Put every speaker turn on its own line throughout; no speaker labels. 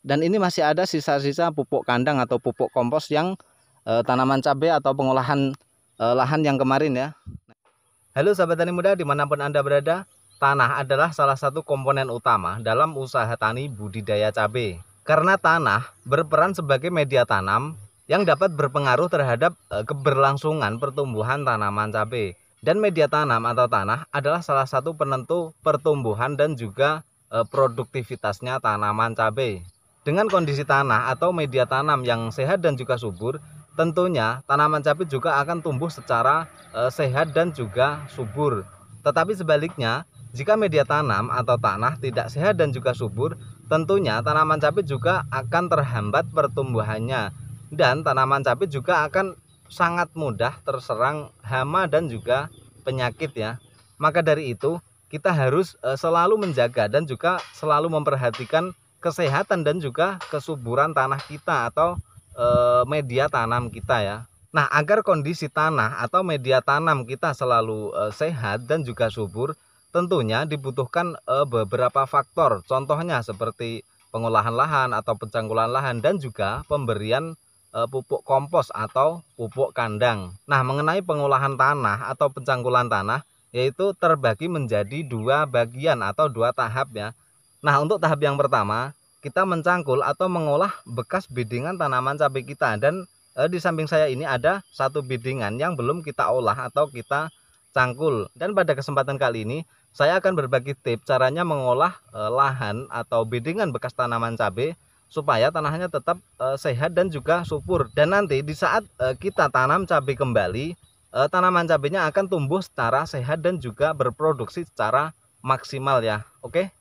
dan ini masih ada sisa-sisa pupuk kandang atau pupuk kompos yang e, tanaman cabai atau pengolahan e, lahan yang kemarin ya Halo sahabat tani muda dimanapun anda berada tanah adalah salah satu komponen utama dalam usaha tani budidaya cabai karena tanah berperan sebagai media tanam yang dapat berpengaruh terhadap e, keberlangsungan pertumbuhan tanaman cabai dan media tanam atau tanah adalah salah satu penentu pertumbuhan dan juga e, produktivitasnya tanaman cabai. Dengan kondisi tanah atau media tanam yang sehat dan juga subur, tentunya tanaman capit juga akan tumbuh secara e, sehat dan juga subur. Tetapi sebaliknya, jika media tanam atau tanah tidak sehat dan juga subur, tentunya tanaman capit juga akan terhambat pertumbuhannya dan tanaman capit juga akan sangat mudah terserang hama dan juga penyakit ya. Maka dari itu, kita harus eh, selalu menjaga dan juga selalu memperhatikan kesehatan dan juga kesuburan tanah kita atau e, media tanam kita ya. Nah, agar kondisi tanah atau media tanam kita selalu e, sehat dan juga subur, tentunya dibutuhkan e, beberapa faktor. Contohnya seperti pengolahan lahan atau pencangkulan lahan dan juga pemberian e, pupuk kompos atau pupuk kandang. Nah, mengenai pengolahan tanah atau pencangkulan tanah yaitu terbagi menjadi dua bagian atau dua tahap ya. Nah, untuk tahap yang pertama, kita mencangkul atau mengolah bekas bidingan tanaman cabai kita dan eh, di samping saya ini ada satu bidingan yang belum kita olah atau kita cangkul. Dan pada kesempatan kali ini saya akan berbagi tips caranya mengolah eh, lahan atau bidingan bekas tanaman cabai supaya tanahnya tetap eh, sehat dan juga subur. Dan nanti di saat eh, kita tanam cabai kembali, eh, tanaman cabainya akan tumbuh secara sehat dan juga berproduksi secara maksimal ya. Oke.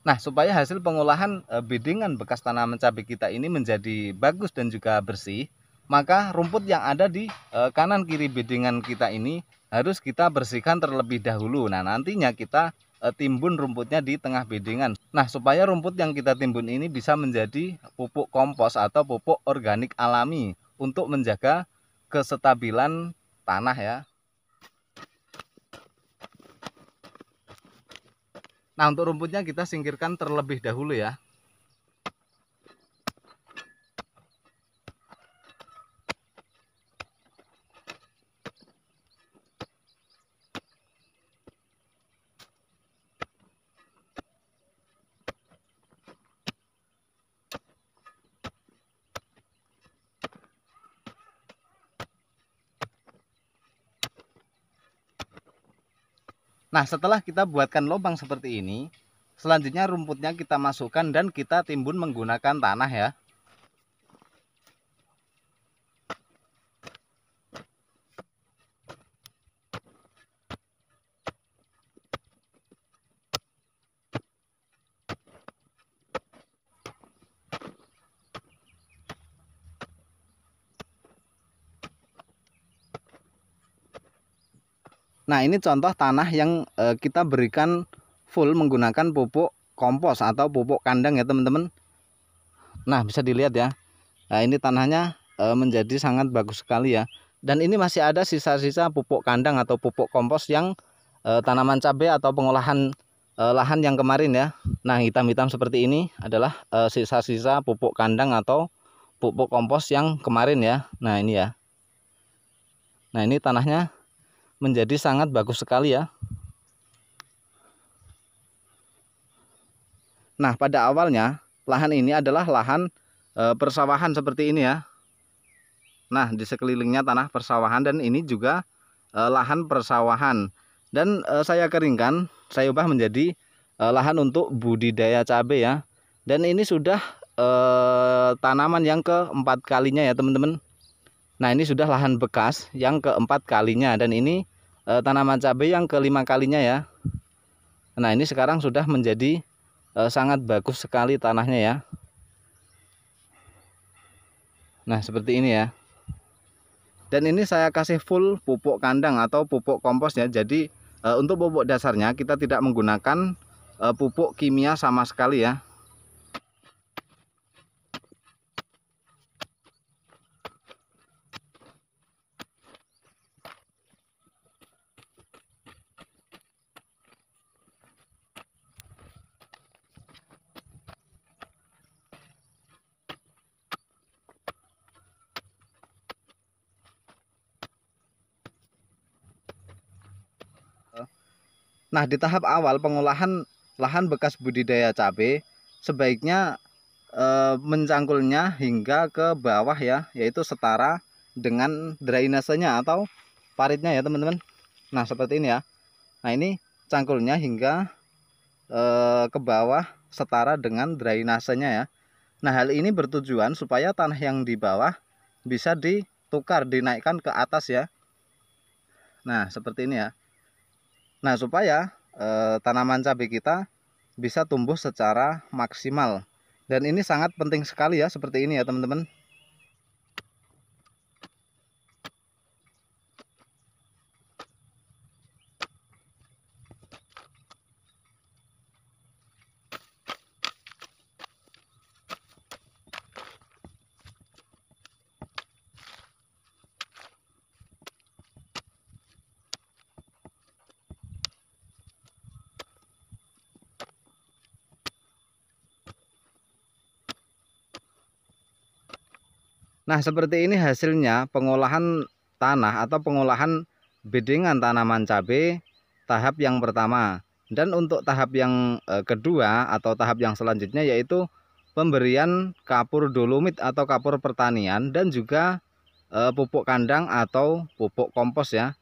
Nah, supaya hasil pengolahan e, bedengan bekas tanaman cabai kita ini menjadi bagus dan juga bersih, maka rumput yang ada di e, kanan kiri bedengan kita ini harus kita bersihkan terlebih dahulu. Nah, nantinya kita e, timbun rumputnya di tengah bedengan. Nah, supaya rumput yang kita timbun ini bisa menjadi pupuk kompos atau pupuk organik alami untuk menjaga kesetabilan tanah ya. Nah untuk rumputnya kita singkirkan terlebih dahulu ya. Nah, setelah kita buatkan lubang seperti ini, selanjutnya rumputnya kita masukkan dan kita timbun menggunakan tanah ya. Nah, ini contoh tanah yang e, kita berikan full menggunakan pupuk kompos atau pupuk kandang ya, teman-teman. Nah, bisa dilihat ya. Nah, ini tanahnya e, menjadi sangat bagus sekali ya. Dan ini masih ada sisa-sisa pupuk kandang atau pupuk kompos yang e, tanaman cabai atau pengolahan e, lahan yang kemarin ya. Nah, hitam-hitam seperti ini adalah sisa-sisa e, pupuk kandang atau pupuk kompos yang kemarin ya. Nah, ini ya. Nah, ini tanahnya menjadi sangat bagus sekali ya Nah pada awalnya lahan ini adalah lahan e, persawahan seperti ini ya Nah di sekelilingnya tanah persawahan dan ini juga e, lahan persawahan Dan e, saya keringkan saya ubah menjadi e, lahan untuk budidaya cabai ya Dan ini sudah e, tanaman yang keempat kalinya ya teman-teman Nah ini sudah lahan bekas yang keempat kalinya dan ini Eh, tanaman cabai yang kelima kalinya ya Nah ini sekarang sudah menjadi e, sangat bagus sekali tanahnya ya Nah seperti ini ya dan ini saya kasih full pupuk kandang atau pupuk kompos ya jadi e, untuk pupuk dasarnya kita tidak menggunakan e, pupuk kimia sama sekali ya Nah, di tahap awal pengolahan lahan bekas budidaya cabai sebaiknya e, mencangkulnya hingga ke bawah ya, yaitu setara dengan drainasenya atau paritnya ya, teman-teman. Nah, seperti ini ya. Nah, ini cangkulnya hingga e, ke bawah setara dengan drainasenya ya. Nah, hal ini bertujuan supaya tanah yang di bawah bisa ditukar, dinaikkan ke atas ya. Nah, seperti ini ya. Nah, supaya e, tanaman cabai kita bisa tumbuh secara maksimal. Dan ini sangat penting sekali ya seperti ini ya, teman-teman. Nah seperti ini hasilnya pengolahan tanah atau pengolahan bedengan tanaman cabai tahap yang pertama dan untuk tahap yang e, kedua atau tahap yang selanjutnya yaitu pemberian kapur dolomit atau kapur pertanian dan juga e, pupuk kandang atau pupuk kompos ya